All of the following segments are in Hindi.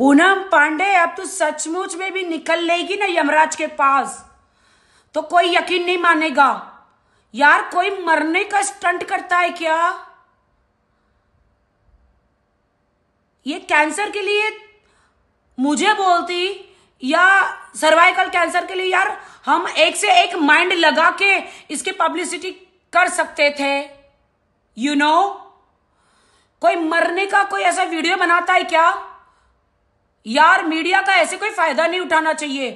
पूनम पांडे अब तू सचमुच में भी निकल लेगी ना यमराज के पास तो कोई यकीन नहीं मानेगा यार कोई मरने का स्टंट करता है क्या ये कैंसर के लिए मुझे बोलती या सर्वाइकल कैंसर के लिए यार हम एक से एक माइंड लगा के इसकी पब्लिसिटी कर सकते थे यू you नो know? कोई मरने का कोई ऐसा वीडियो बनाता है क्या यार मीडिया का ऐसे कोई फायदा नहीं उठाना चाहिए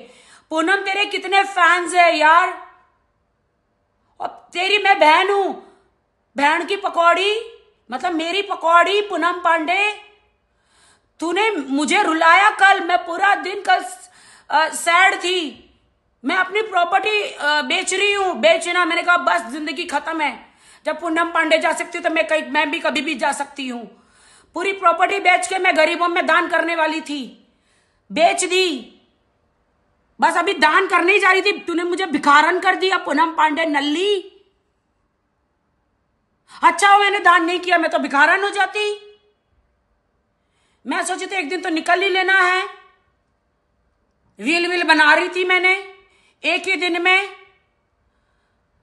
पूनम तेरे कितने फैंस है यार और तेरी मैं बहन हूं बहन की पकौड़ी मतलब मेरी पकौड़ी पूनम पांडे तूने मुझे रुलाया कल मैं पूरा दिन कल सैड थी मैं अपनी प्रॉपर्टी बेच रही हूं बेचना मैंने कहा बस जिंदगी खत्म है जब पूनम पांडे जा सकती हूँ तो मैं कहीं मैं भी कभी भी जा सकती हूँ पूरी प्रॉपर्टी बेच के मैं गरीबों में दान करने वाली थी बेच दी बस अभी दान करने ही जा रही थी तूने मुझे भिखारन कर दिया पूनम पांडे नल्ली अच्छा हो मैंने दान नहीं किया मैं तो भिखारन हो जाती मैं सोची थी एक दिन तो निकल ही लेना है रील वील बना रही थी मैंने एक ही दिन में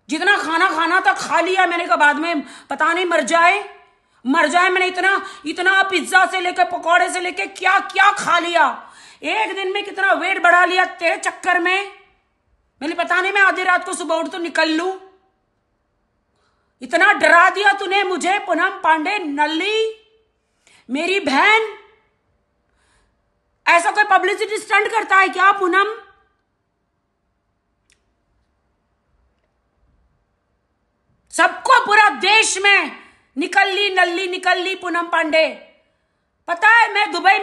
जितना खाना खाना था खा लिया मैंने कहा बाद में पता नहीं मर जाए मर जाए मैंने इतना इतना पिज्जा से लेकर पकौड़े से लेकर क्या क्या खा लिया एक दिन में कितना वेट बढ़ा लिया तेरे चक्कर में मैंने पता नहीं मैं आधी रात को सुबह उठ तो निकल लू इतना डरा दिया तूने मुझे पूनम पांडे नल्ली मेरी बहन ऐसा कोई पब्लिसिटी स्टंट करता है क्या पूनम सबको पूरा देश में निकल ली नल्ली निकल ली पूनम पांडे पता है मैं दुबई